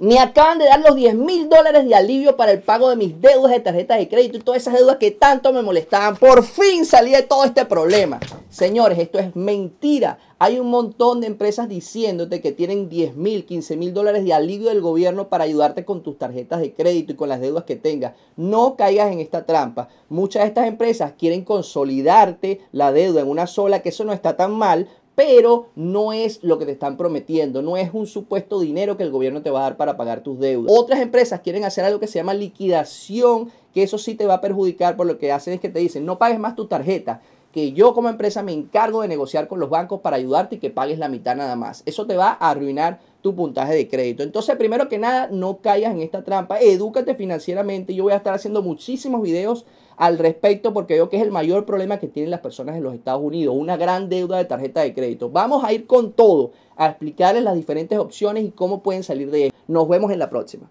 Me acaban de dar los 10 mil dólares de alivio para el pago de mis deudas de tarjetas de crédito y todas esas deudas que tanto me molestaban. Por fin salí de todo este problema. Señores, esto es mentira. Hay un montón de empresas diciéndote que tienen 10 mil, 15 mil dólares de alivio del gobierno para ayudarte con tus tarjetas de crédito y con las deudas que tengas. No caigas en esta trampa. Muchas de estas empresas quieren consolidarte la deuda en una sola, que eso no está tan mal, pero no es lo que te están prometiendo, no es un supuesto dinero que el gobierno te va a dar para pagar tus deudas. Otras empresas quieren hacer algo que se llama liquidación, que eso sí te va a perjudicar, por lo que hacen es que te dicen, no pagues más tu tarjeta, que yo como empresa me encargo de negociar con los bancos para ayudarte y que pagues la mitad nada más. Eso te va a arruinar tu puntaje de crédito. Entonces, primero que nada, no caigas en esta trampa, edúcate financieramente. Yo voy a estar haciendo muchísimos videos al respecto porque veo que es el mayor problema que tienen las personas en los Estados Unidos, una gran deuda de tarjeta de crédito. Vamos a ir con todo, a explicarles las diferentes opciones y cómo pueden salir de ello. Nos vemos en la próxima.